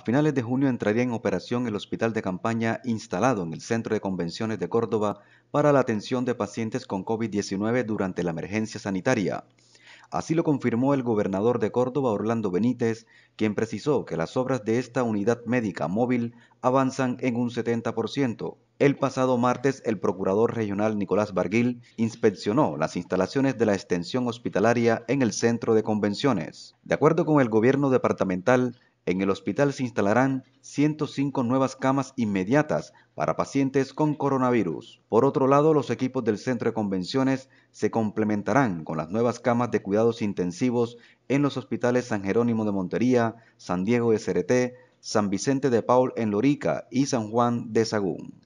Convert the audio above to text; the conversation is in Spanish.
A finales de junio entraría en operación el hospital de campaña instalado en el Centro de Convenciones de Córdoba para la atención de pacientes con COVID-19 durante la emergencia sanitaria. Así lo confirmó el gobernador de Córdoba, Orlando Benítez, quien precisó que las obras de esta unidad médica móvil avanzan en un 70%. El pasado martes, el procurador regional Nicolás Barguil inspeccionó las instalaciones de la extensión hospitalaria en el centro de convenciones. De acuerdo con el gobierno departamental, en el hospital se instalarán 105 nuevas camas inmediatas para pacientes con coronavirus. Por otro lado, los equipos del centro de convenciones se complementarán con las nuevas camas de cuidados intensivos en los hospitales San Jerónimo de Montería, San Diego de Cereté, San Vicente de Paul en Lorica y San Juan de Sagún.